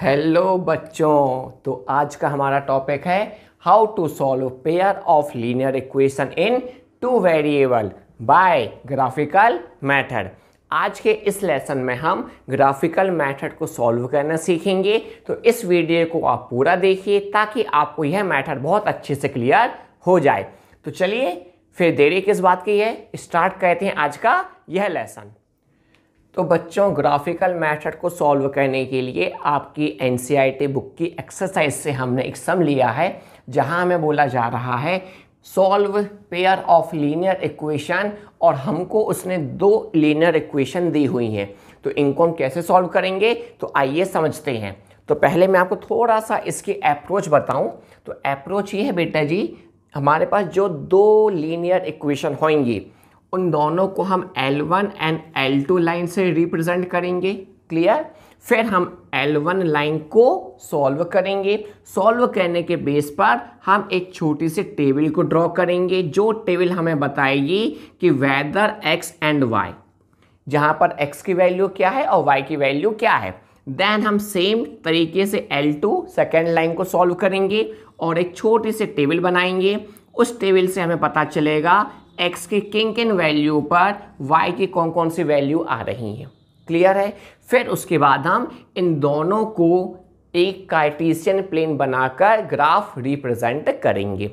hello बच्चों तो आज का हमारा टॉपिक है how to solve pair of linear equation in two variable by graphical method आज के इस लेसन में हम ग्राफिकल मेथड को सॉल्व करना सीखेंगे तो इस वीडियो को आप पूरा देखिए ताकि आपको यह मेथड बहुत अच्छे से क्लियर हो जाए तो चलिए फिर देरी किस बात की है स्टार्ट करते हैं आज का यह लेसन तो बच्चों ग्राफिकल मैथड को सॉल्व करने के लिए आपकी एन बुक की एक्सरसाइज से हमने एक सम लिया है जहां हमें बोला जा रहा है solve pair of linear equation और हमको उसने दो लीनियर इक्वेशन दी हुई हैं तो इनको हम कैसे सॉल्व करेंगे तो आइए समझते हैं तो पहले मैं आपको थोड़ा सा इसकी अप्रोच बताऊं तो अप्रोच ये है बेटा जी हमारे पास जो दो लीनियर इक्वेशन होंगी उन दोनों को हम L1 एंड L2 लाइन से रिप्रेजेंट करेंगे क्लियर फिर हम L1 लाइन को सॉल्व करेंगे सॉल्व करने के बेस पर हम एक छोटी सी टेबल को ड्रॉ करेंगे जो टेबल हमें बताएगी कि वेदर x एंड y जहाँ पर x की वैल्यू क्या है और y की वैल्यू क्या है देन हम सेम तरीके से L2 सेकेंड लाइन को सॉल्व करेंगे और एक छोटी सी टेबल बनाएंगे उस टेबल से हमें पता चलेगा एक्स की किन किन वैल्यू पर वाई की कौन कौन सी वैल्यू आ रही हैं क्लियर है फिर उसके बाद हम इन दोनों को एक कार्टिशियन प्लेन बनाकर ग्राफ रिप्रेजेंट करेंगे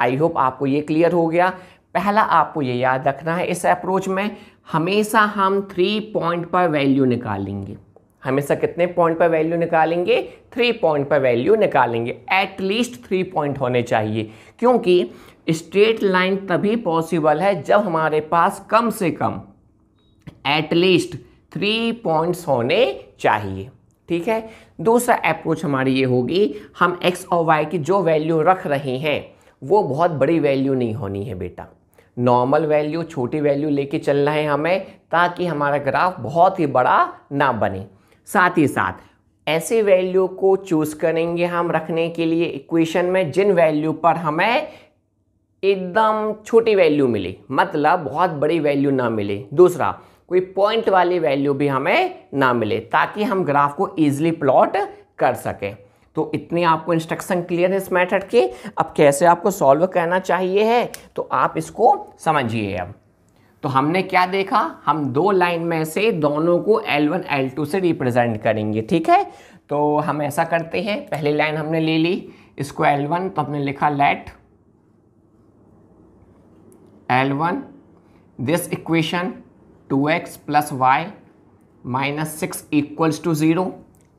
आई होप आपको ये क्लियर हो गया पहला आपको ये याद रखना है इस अप्रोच में हमेशा हम थ्री पॉइंट पर वैल्यू निकालेंगे हमेशा कितने पॉइंट पर वैल्यू निकालेंगे थ्री पॉइंट पर वैल्यू निकालेंगे एटलीस्ट थ्री पॉइंट होने चाहिए क्योंकि स्ट्रेट लाइन तभी पॉसिबल है जब हमारे पास कम से कम एटलीस्ट थ्री पॉइंट्स होने चाहिए ठीक है दूसरा अप्रोच हमारी ये होगी हम एक्स और वाई की जो वैल्यू रख रहे हैं वो बहुत बड़ी वैल्यू नहीं होनी है बेटा नॉर्मल वैल्यू छोटी वैल्यू लेके चलना है हमें ताकि हमारा ग्राफ बहुत ही बड़ा ना बने साथ ही साथ ऐसे वैल्यू को चूज़ करेंगे हम रखने के लिए इक्वेशन में जिन वैल्यू पर हमें एकदम छोटी वैल्यू मिली मतलब बहुत बड़ी वैल्यू ना मिली दूसरा कोई पॉइंट वाली वैल्यू भी हमें ना मिले ताकि हम ग्राफ को ईजिली प्लॉट कर सकें तो इतने आपको इंस्ट्रक्शन क्लियर है इस मेथड के अब कैसे आपको सॉल्व करना चाहिए है तो आप इसको समझिए अब तो हमने क्या देखा हम दो लाइन में से दोनों को L1, L2 से रिप्रेजेंट करेंगे ठीक है तो हम ऐसा करते हैं पहली लाइन हमने ले ली इसको L1 तो हमने लिखा let L1 this equation 2x plus y minus six equals to zero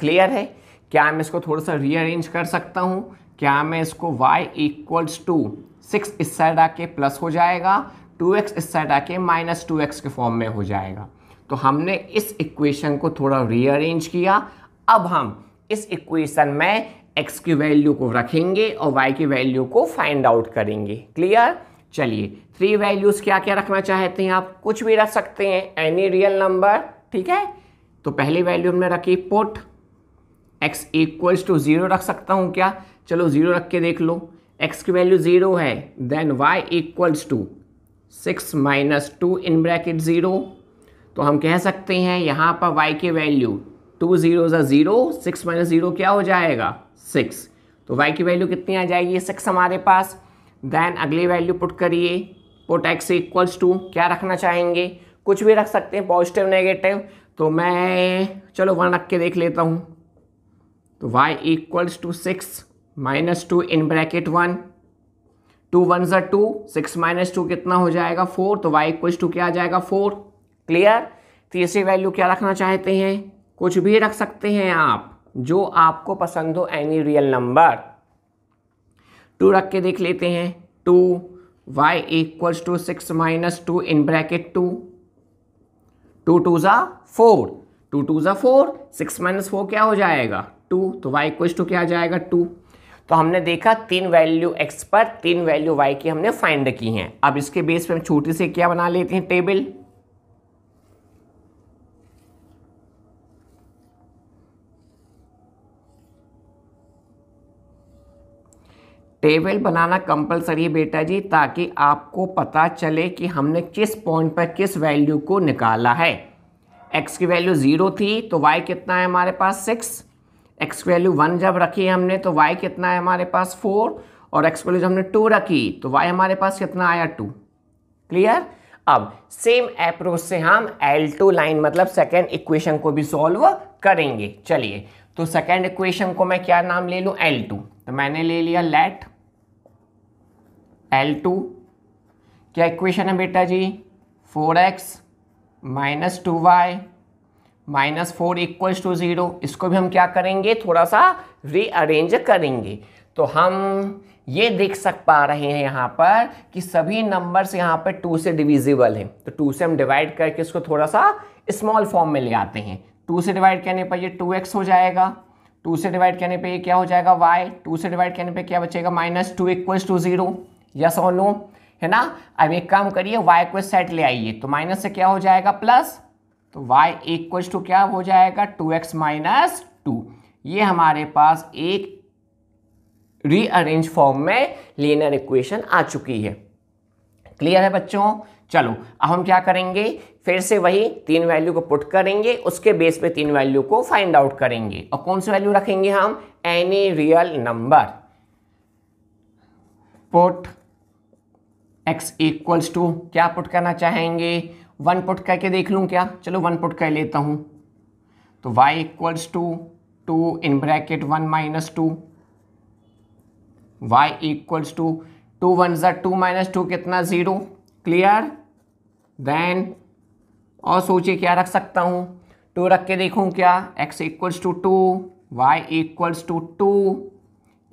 clear है क्या मैं इसको थोड़ा सा रीअरेंज कर सकता हूँ क्या मैं इसको y इक्वल्स टू सिक्स इस साइड आके प्लस हो जाएगा 2x इस साइड आके माइनस टू के फॉर्म में हो जाएगा तो हमने इस इक्वेशन को थोड़ा रीअरेंज किया अब हम इस इक्वेशन में x की वैल्यू को रखेंगे और y की वैल्यू को फाइंड आउट करेंगे क्लियर चलिए थ्री वैल्यूज़ क्या क्या रखना चाहते हैं आप कुछ भी रख सकते हैं एनी रियल नंबर ठीक है तो पहली वैल्यू हमने रखी put x equals to zero रख सकता हूँ क्या चलो ज़ीरो रख के देख लो एक्स की वैल्यू ज़ीरो है then y equals to six minus two in bracket zero तो हम कह सकते हैं यहाँ पर वाई की value two zero zero six minus zero क्या हो जाएगा सिक्स तो वाई की वैल्यू कितनी आ जाएगी सिक्स हमारे पास देन अगली वैल्यू पुट करिए पुट एक्स इक्वल्स टू क्या रखना चाहेंगे कुछ भी रख सकते हैं पॉजिटिव नेगेटिव तो मैं चलो वन रख के देख लेता हूँ तो y equals to six minus two in bracket one two one ज़ा टू सिक्स माइनस टू कितना हो जाएगा फोर तो वाई इक्वल्स टू क्या आ जाएगा फोर क्लियर तीसरी वैल्यू क्या रखना चाहते हैं कुछ भी रख सकते हैं आप जो आपको पसंद हो एनी रियल नंबर टू रख के देख लेते हैं two y equals to six minus two in bracket two two two ज़ा फोर टू टू ज़ा फोर सिक्स माइनस फोर क्या हो जाएगा टू तो वाई इक्वल्स टू क्या आ जाएगा टू तो हमने देखा तीन वैल्यू एक्स पर तीन वैल्यू वाई की हमने फाइंड की हैं अब इसके बेस पर हम छोटी से क्या बना लेते हैं टेबल टेबल बनाना कंपलसरी है बेटा जी ताकि आपको पता चले कि हमने किस पॉइंट पर किस वैल्यू को निकाला है एक्स की वैल्यू ज़ीरो थी तो वाई कितना है हमारे पास सिक्स एक्स की वैल्यू वन जब रखी हमने तो वाई कितना है हमारे पास फोर और एक्स की वैल्यू जब हमने टू रखी तो वाई हमारे पास कितना आया टू क्लियर अब सेम अप्रोच से हम एल टू लाइन मतलब सेकेंड इक्वेशन को भी सॉल्व करेंगे चलिए तो सेकेंड इक्वेशन को मैं क्या नाम ले लूँ एल टू तो मैंने ले लिया लेट एल टू क्या इक्वेशन है बेटा जी four x minus two y minus four equals to zero इसको भी हम क्या करेंगे थोड़ा सा रीअरेंज करेंगे तो हम ये देख सक पा रहे हैं यहाँ पर कि सभी नंबर्स यहाँ पर टू से डिविजिबल हैं तो टू से हम डिवाइड करके इसको थोड़ा सा स्मॉल फॉर्म में ले आते हैं टू से डिवाइड करने पर ये टू एक्स हो जाएगा टू से डिवाइड करने पे ये क्या हो जाएगा वाई टू से डिवाइड करने पे क्या बचेगा minus two equals to zero yes और नो है ना अब एक काम करिए वाई को सेट ले आइए तो माइनस से क्या हो जाएगा प्लस तो वाई इक्वल्स टू क्या हो जाएगा टू एक्स माइनस टू ये हमारे पास एक रीअरेंज फॉर्म में लीनर इक्वेशन आ चुकी है क्लियर है बच्चों चलो अब हम क्या करेंगे फिर से वही तीन वैल्यू को पुट करेंगे उसके बेस पे तीन वैल्यू को फाइंड आउट करेंगे और कौन सी वैल्यू रखेंगे हम any real number put x equals to क्या पुट करना चाहेंगे वन पुट करके देख लू क्या चलो वन पुट कर लेता हूं तो y equals to two in bracket one minus two y equals to two one जो टू माइनस टू कितना ज़ीरो क्लियर देन और सोचिए क्या रख सकता हूँ टू रख के देखूँ क्या x equals to two y equals to two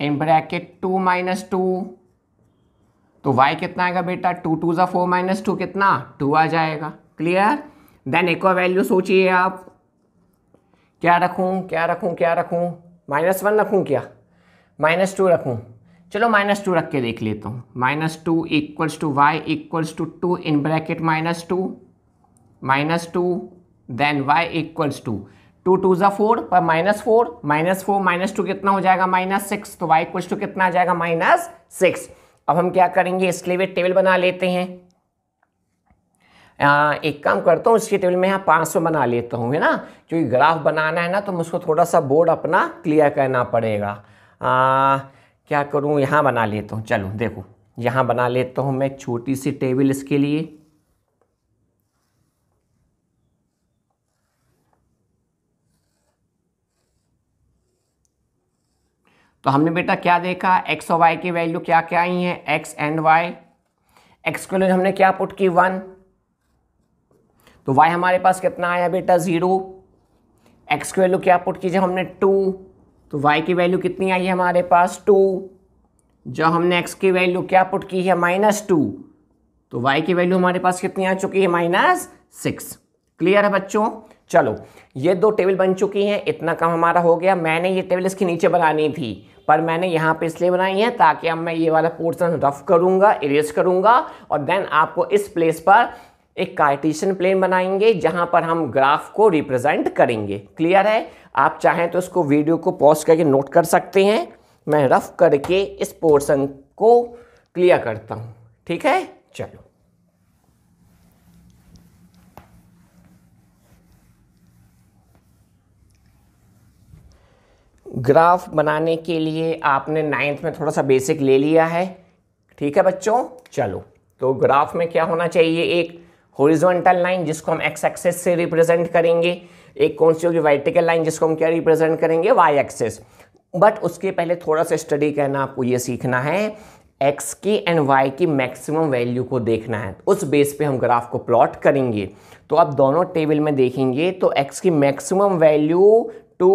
in bracket two minus two तो y कितना आएगा बेटा टू टू ज़ा फोर माइनस टू कितना टू आ जाएगा क्लियर देन एक और वैल्यू सोचिए आप क्या रखूँ क्या रखूँ क्या रखूँ माइनस वन रखूँ क्या माइनस टू रखूँ चलो माइनस टू रख के देख लेता हूँ minus two equals to y equals to two in bracket minus two minus two then y equals to two two जो फोर पर minus four minus four minus two कितना हो जाएगा माइनस सिक्स तो वाई इक्वल्स टू कितना आ जाएगा minus six अब हम क्या करेंगे इसके लिए टेबल बना लेते हैं आ, एक काम करता हूँ इसके टेबल में यहाँ पाँच सौ बना लेता हूँ है ना क्योंकि ग्राफ बनाना है ना तो मुझको थोड़ा सा बोर्ड अपना क्लियर करना पड़ेगा आ, क्या करूँ यहाँ बना लेता हूँ चलो देखो यहाँ बना लेता हूँ मैं छोटी सी टेबल इसके लिए तो हमने बेटा क्या देखा एक्स और वाई की वैल्यू क्या क्या आई है एक्स एंड वाई एक्स के लिए हमने क्या पुट की वन तो वाई हमारे पास कितना आया बेटा ज़ीरो एक्स की वैल्यू क्या पुट की जब हमने टू तो वाई की वैल्यू कितनी आई है हमारे पास टू जब हमने एक्स की वैल्यू क्या पुट की है माइनस टू तो वाई की वैल्यू हमारे पास कितनी आ चुकी है माइनस सिक्स क्लियर है बच्चों चलो ये दो टेबल बन चुकी हैं इतना काम हमारा हो गया मैंने ये टेबल इसके नीचे बनानी थी पर मैंने यहाँ पे इसलिए बनाई है ताकि अब मैं ये वाला पोर्सन रफ करूँगा इरेज करूँगा और देन आपको इस प्लेस पर एक कार्टिशन प्लेन बनाएंगे जहाँ पर हम ग्राफ को रिप्रेजेंट करेंगे क्लियर है आप चाहें तो इसको वीडियो को पॉज करके नोट कर सकते हैं मैं रफ करके इस पोर्सन को क्लियर करता हूँ ठीक है चलो ग्राफ बनाने के लिए आपने नाइन्थ में थोड़ा सा बेसिक ले लिया है ठीक है बच्चों चलो तो ग्राफ में क्या होना चाहिए एक होरिजोनटल लाइन जिसको हम एक्स एक्सेस से रिप्रेजेंट करेंगे एक कौन सी होगी वर्टिकल लाइन जिसको हम क्या रिप्रेजेंट करेंगे वाई एक्सेस बट उसके पहले थोड़ा सा स्टडी करना आपको ये सीखना है एक्स की एंड वाई की मैक्सिमम वैल्यू को देखना है उस बेस पे हम ग्राफ को प्लॉट करेंगे तो आप दोनों टेबल में देखेंगे तो एक्स की मैक्सिमम वैल्यू टू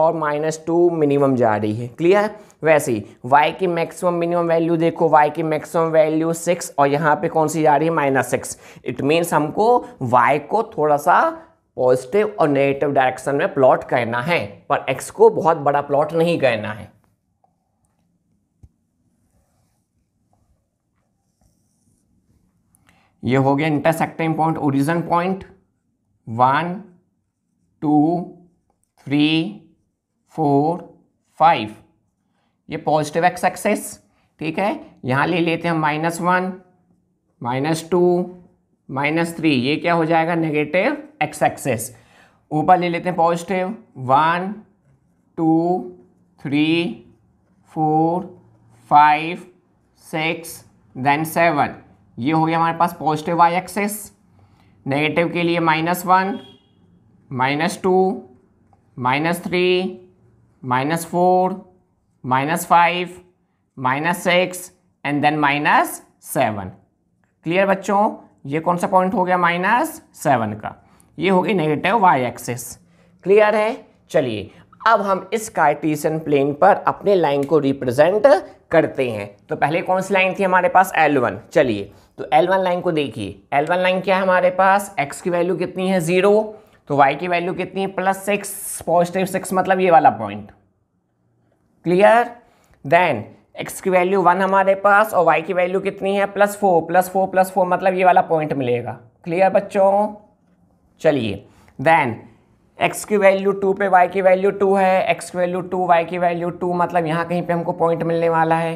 और माइनस टू मिनिमम जा रही है क्लियर वैसे ही वाई की मैक्सिमम मिनिमम वैल्यू देखो वाई की मैक्सिमम वैल्यू सिक्स और यहाँ पे कौन सी जा रही है माइनस सिक्स इट मीन्स हमको वाई को थोड़ा सा पॉजिटिव और नेगेटिव डायरेक्शन में प्लॉट करना है पर एक्स को बहुत बड़ा प्लॉट नहीं करना है ये हो गया intersecting point origin point one two three four five ये पॉजिटिव एक्स एक्सेस ठीक है यहाँ ले लेते हैं minus one minus two minus three ये क्या हो जाएगा नेगेटिव एक्स एक्सेस ऊपर ले लेते हैं positive one two three four five six then seven ये हो गया हमारे पास पॉजिटिव वाई एक्सेस नेगेटिव के लिए minus one minus two minus three minus four minus five minus six and then minus seven clear बच्चों ये कौन सा पॉइंट हो गया माइनस सेवन का ये होगी नेगेटिव वाई एक्सिस क्लियर है चलिए अब हम इस कार्टेशियन प्लेन पर अपने लाइन को रिप्रेजेंट करते हैं तो पहले कौन सी लाइन थी हमारे पास L1 चलिए तो L1 लाइन को देखिए L1 लाइन क्या है हमारे पास x की वैल्यू कितनी है ज़ीरो तो y की वैल्यू कितनी है प्लस सिक्स पॉजिटिव सिक्स मतलब ये वाला पॉइंट क्लियर देन x की वैल्यू वन हमारे पास और y की वैल्यू कितनी है plus four plus four plus four मतलब ये वाला पॉइंट मिलेगा क्लियर बच्चों चलिए देन x की वैल्यू टू पे y की वैल्यू टू है x की वैल्यू टू y की वैल्यू टू मतलब यहाँ कहीं पे हमको पॉइंट मिलने वाला है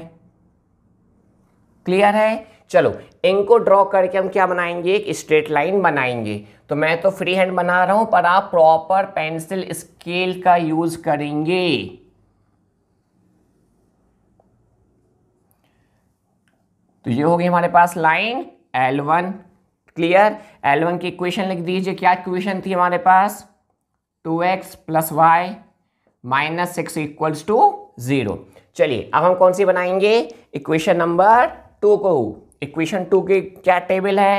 क्लियर है चलो इनको ड्रॉ करके हम क्या बनाएंगे एक स्ट्रेट लाइन बनाएंगे तो मैं तो फ्री हैंड बना रहा हूं पर आप प्रॉपर पेंसिल स्केल का यूज करेंगे तो ये होगी हमारे पास लाइन L1 क्लियर L1 की इक्वेशन लिख दीजिए क्या इक्वेशन थी हमारे पास 2x x plus y minus six equals to zero चलिए अब हम कौन सी बनाएंगे इक्वेशन नंबर टू को इक्वेशन टू के क्या टेबल है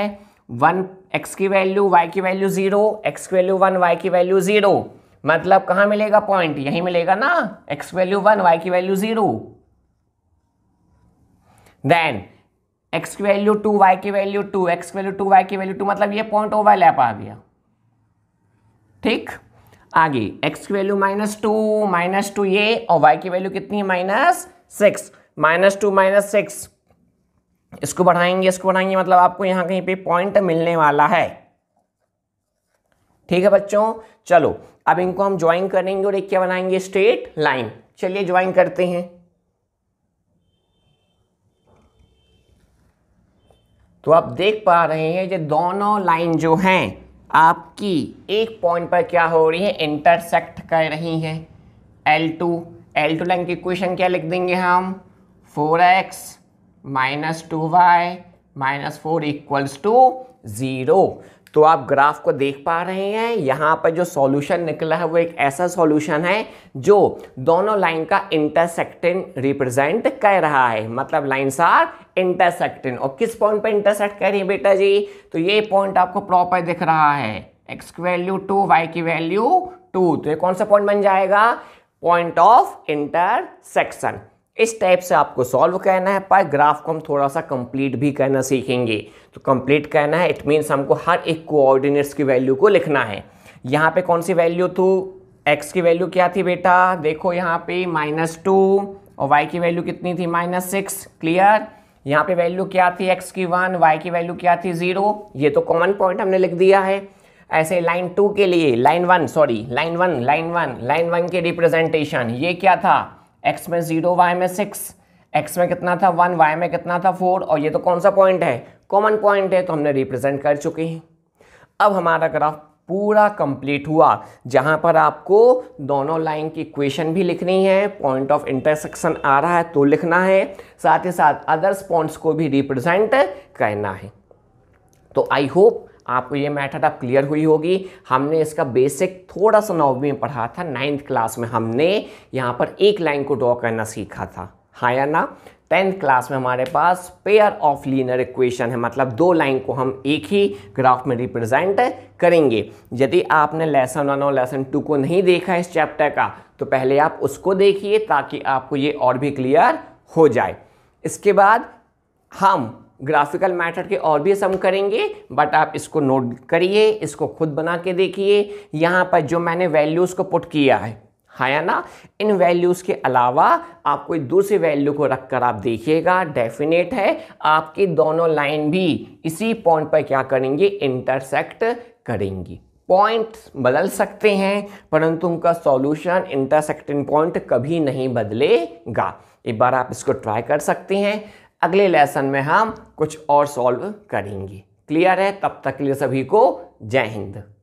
वन एक्स की वैल्यू वाई की वैल्यू जीरो एक्स की वैल्यू वन वाई की वैल्यू जीरो मतलब कहाँ मिलेगा पॉइंट यही मिलेगा ना एक्स वैल्यू वन वाई की वैल्यू जीरो देन एक्स की वैल्यू टू वाई की वैल्यू टू एक्स की वैल्यू टू वाई की वैल्यू टू मतलब ये पॉइंट ओवरलैप आ गया ठीक आगे एक्स की value minus two minus two ये और वाई की वैल्यू कितनी minus six minus two minus six इसको बढ़ाएंगे इसको बढ़ाएंगे मतलब आपको यहाँ कहीं पे पॉइंट मिलने वाला है ठीक है बच्चों चलो अब इनको हम ज्वाइन करेंगे और एक क्या बनाएंगे स्ट्रेट लाइन चलिए ज्वाइन करते हैं तो आप देख पा रहे हैं ये दोनों लाइन जो हैं आपकी एक पॉइंट पर क्या हो रही है इंटरसेक्ट कर रही हैं L2 L2 लाइन की इक्वेशन क्या लिख देंगे हम 4x minus two y minus four equals to zero तो आप ग्राफ को देख पा रहे हैं यहाँ पर जो सॉल्यूशन निकला है वो एक ऐसा सॉल्यूशन है जो दोनों लाइन का इंटरसेक्टिंग रिप्रेजेंट कर रहा है मतलब लाइन्स आर इंटरसेक्टिंग और किस पॉइंट पर इंटरसेक्ट कर रही है बेटा जी तो ये पॉइंट आपको प्रॉपर दिख रहा है एक्स की वैल्यू टू वाई की वैल्यू टू तो ये कौन सा पॉइंट बन जाएगा पॉइंट ऑफ इंटरसेक्शन इस टाइप से आपको सॉल्व करना है पर ग्राफ को हम थोड़ा सा कंप्लीट भी करना सीखेंगे तो कंप्लीट करना है इट मीन्स हमको हर एक कोऑर्डिनेट्स की वैल्यू को लिखना है यहाँ पे कौन सी वैल्यू थी एक्स की वैल्यू क्या थी बेटा देखो यहाँ पे माइनस टू और वाई की वैल्यू कितनी थी माइनस सिक्स क्लियर यहाँ पे वैल्यू क्या थी एक्स की वन वाई की वैल्यू क्या थी ज़ीरो ये तो कॉमन पॉइंट हमने लिख दिया है ऐसे लाइन टू के लिए line one sorry line one line one line one के रिप्रेजेंटेशन ये क्या था एक्स में जीरो वाई में सिक्स एक्स में कितना था वन वाई में कितना था फोर और ये तो कौन सा पॉइंट है कॉमन पॉइंट है तो हमने रिप्रेजेंट कर चुके हैं अब हमारा ग्राफ पूरा कंप्लीट हुआ जहाँ पर आपको दोनों लाइन की इक्वेशन भी लिखनी है पॉइंट ऑफ इंटरसेक्शन आ रहा है तो लिखना है साथ ही साथ अदर्स पॉइंट्स को भी रिप्रेजेंट करना है तो आई होप आपको ये मैथड अब क्लियर हुई होगी हमने इसका बेसिक थोड़ा सा नौवीं में पढ़ा था नाइन्थ क्लास में हमने यहाँ पर एक लाइन को ड्रॉ करना सीखा था हाँ या ना टेंथ क्लास में हमारे पास पेयर ऑफ लीनर इक्वेशन है मतलब दो लाइन को हम एक ही ग्राफ में रिप्रेजेंट करेंगे यदि आपने लेसन वन और लेसन टू को नहीं देखा इस चैप्टर का तो पहले आप उसको देखिए ताकि आपको ये और भी क्लियर हो जाए इसके बाद हम ग्राफिकल मैथड के और भी सम करेंगे बट आप इसको नोट करिए इसको खुद बना के देखिए यहाँ पर जो मैंने वैल्यूज़ को पुट किया है हाँ या ना इन वैल्यूज़ के अलावा आप कोई दूसरी वैल्यू को रख कर आप देखिएगा डेफिनेट है आपकी दोनों लाइन भी इसी पॉइंट पर क्या करेंगे इंटरसेक्ट करेंगी पॉइंट बदल सकते हैं परंतु उनका सॉल्यूशन इंटरसेक्टिंग पॉइंट कभी नहीं बदलेगा एक बार आप इसको ट्राई कर सकते हैं अगले लेसन में हम कुछ और सॉल्व करेंगे क्लियर है तब तक के लिए सभी को जय हिंद